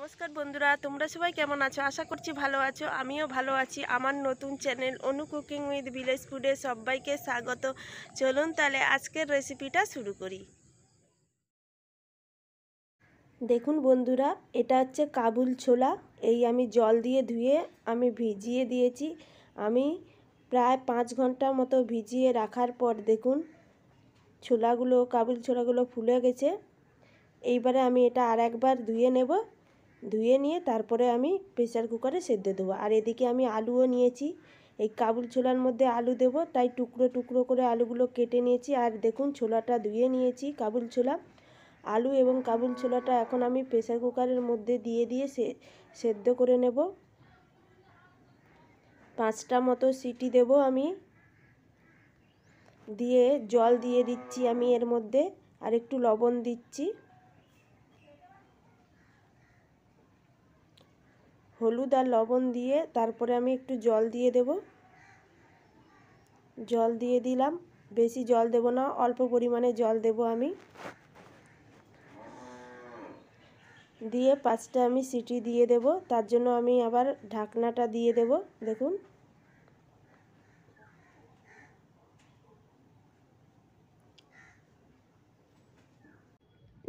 নমস্কার বন্ধুরা তোমরা সবাই কেমন আছো আশা করছি ভালো আছো আমিও ভালো আছি আমার নতুন channel Anu cooking with village ফুডে সবাইকে স্বাগত চলুন তাহলে আজকের রেসিপিটা শুরু করি দেখুন বন্ধুরা এটা হচ্ছে কাবুল ছোলা এই আমি জল দিয়ে ধুয়ে আমি ভিজিয়ে দিয়েছি আমি প্রায় পাঁচ ঘন্টা মতো ভিজিয়ে রাখার পর দেখুন ছোলাগুলো কাবুল ছোলাগুলো ফুলে গেছে এইবারে আমি এটা আর একবার ধুয়ে নেব ধুয়ে নিয়ে তারপরে আমি প্রেসার কুকারে সেদ্ধ দেবো আর এদিকে আমি আলুও নিয়েছি এই কাবুল ছোলার মধ্যে আলু দেব তাই টুকরো টুকরো করে আলুগুলো কেটে নিয়েছি আর দেখুন ছোলাটা ধুয়ে নিয়েছি কাবুল ছোলা আলু এবং কাবুল ছোলাটা এখন আমি প্রেসার কুকারের মধ্যে দিয়ে দিয়ে সে সেদ্ধ করে নেব পাঁচটা মতো সিটি দেব আমি দিয়ে জল দিয়ে দিচ্ছি আমি এর মধ্যে আর একটু লবণ দিচ্ছি হলুদ আর লবণ দিয়ে তারপরে আমি একটু জল দিয়ে দেব জল দিয়ে দিলাম বেশি জল দেব না অল্প পরিমাণে জল দেব আমি দিয়ে পাঁচটা আমি সিটি দিয়ে দেব তার জন্য আমি আবার ঢাকনাটা দিয়ে দেব দেখুন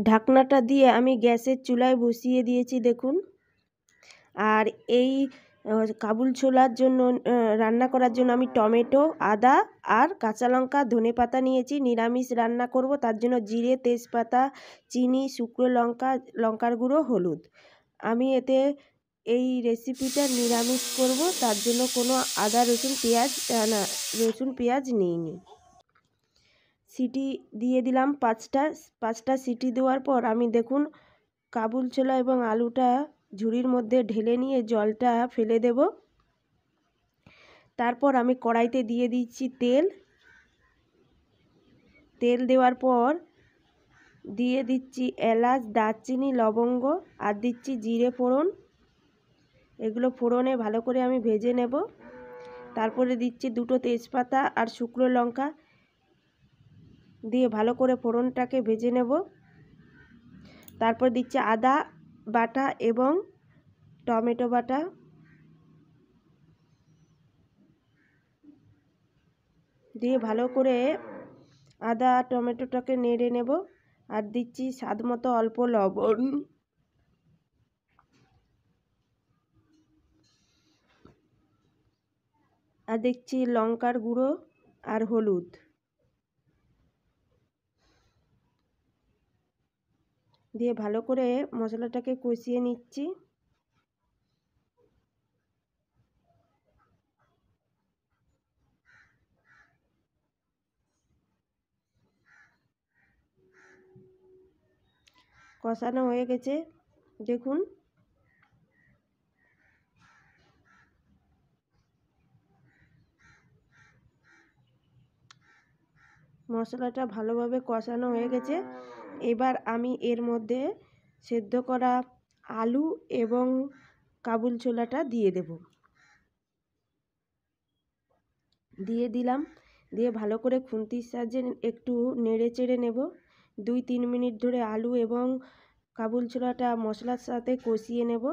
ঢাকনাটা দিয়ে আমি গ্যাসের চুলায় বসিয়ে দিয়েছি দেখুন আর এই কাবুল ছোলার জন্য রান্না করার জন্য আমি টমেটো আদা আর কাঁচা লঙ্কা ধনে পাতা নিয়েছি নিরামিষ রান্না করব তার জন্য জিরে তেজপাতা চিনি শুকনো লঙ্কা লঙ্কার গুঁড়ো হলুদ আমি এতে এই রেসিপিটা নিরামিষ করব তার জন্য কোনো আদা রসুন পেঁয়াজ না রসুন পেঁয়াজ নিইনি সিটি দিয়ে দিলাম পাঁচটা পাঁচটা সিটি দেওয়ার পর আমি দেখুন কাবুল ছোলা এবং আলুটা ঝুড়ির মধ্যে ঢেলে নিয়ে জলটা ফেলে দেব তারপর আমি কড়াইতে দিয়ে দিচ্ছি তেল তেল দেওয়ার পর দিয়ে দিচ্ছি এলাচ দারচিনি লবঙ্গ আর দিচ্ছি জিরে ফোড়ন এগুলো ফোড়নে ভালো করে আমি ভেজে নেব তারপরে দিচ্ছি দুটো তেজপাতা আর শুকনো লঙ্কা দিয়ে ভালো করে ফোড়নটাকে ভেজে নেব তারপর দিচ্ছি আদা বাটা এবং টমেটো বাটা দিয়ে ভালো করে আদা টমেটোটাকে নেড়ে নেব আর দিচ্ছি স্বাদ মতো অল্প লবণ আর দেখছি লঙ্কার গুঁড়ো আর হলুদ দিয়ে ভালো করে মশলাটাকে কষিয়ে নিচ্ছি কষানো হয়ে গেছে দেখুন মশলাটা ভালোভাবে কষানো হয়ে গেছে এবার আমি এর মধ্যে সেদ্ধ করা আলু এবং কাবুল ছোলাটা দিয়ে দেব দিয়ে দিলাম দিয়ে ভালো করে খুন্তির সাহায্যে একটু নেড়ে চেড়ে নেব দুই তিন মিনিট ধরে আলু এবং কাবুল ছোলাটা মশলার সাথে কষিয়ে নেব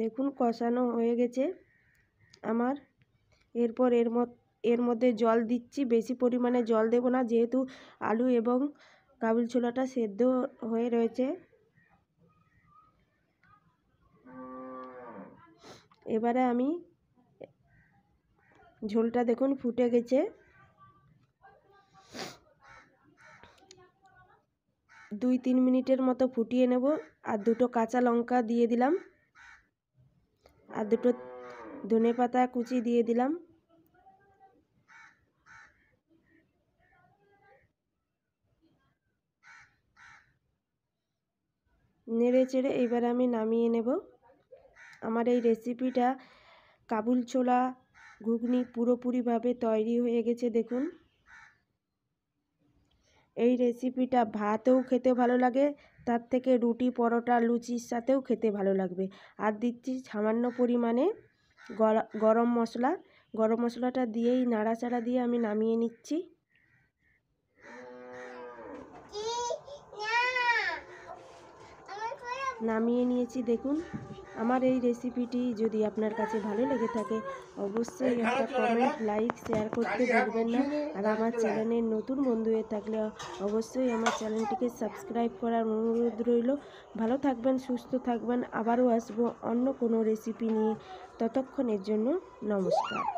দেখুন কষানো হয়ে গেছে আমার এরপর এর এর মধ্যে জল দিচ্ছি বেশি পরিমাণে জল দেব না যেহেতু আলু এবং কাবুল ছোলাটা সেদ্ধ হয়ে রয়েছে এবারে আমি ঝোলটা দেখুন ফুটে গেছে দুই তিন মিনিটের মতো ফুটিয়ে নেব আর দুটো কাঁচা লঙ্কা দিয়ে দিলাম আর দুটো ধনে পাতা কুচি দিয়ে দিলাম নেড়ে চেড়ে এবার আমি নামিয়ে নেব আমার এই রেসিপিটা কাবুল ছোলা ঘুগনি পুরোপুরিভাবে তৈরি হয়ে গেছে দেখুন এই রেসিপিটা ভাতেও খেতে ভালো লাগে তার থেকে রুটি পরোটা লুচির সাথেও খেতে ভালো লাগবে আর দিচ্ছি সামান্য পরিমাণে গরম মশলা গরম মশলাটা দিয়েই নাড়াচাড়া দিয়ে আমি নামিয়ে নিচ্ছি নামিয়ে নিয়েছি দেখুন আমার এই রেসিপিটি যদি আপনার কাছে ভালো লেগে থাকে অবশ্যই একটা কমেন্ট লাইক শেয়ার করতে ভুলবেন না আর আমার চ্যানেলের নতুন বন্ধু হয়ে থাকলে অবশ্যই আমার চ্যানেলটিকে সাবস্ক্রাইব করার অনুরোধ রইল ভালো থাকবেন সুস্থ থাকবেন আবারও আসবো অন্য কোনো রেসিপি নিয়ে ততক্ষণের জন্য নমস্কার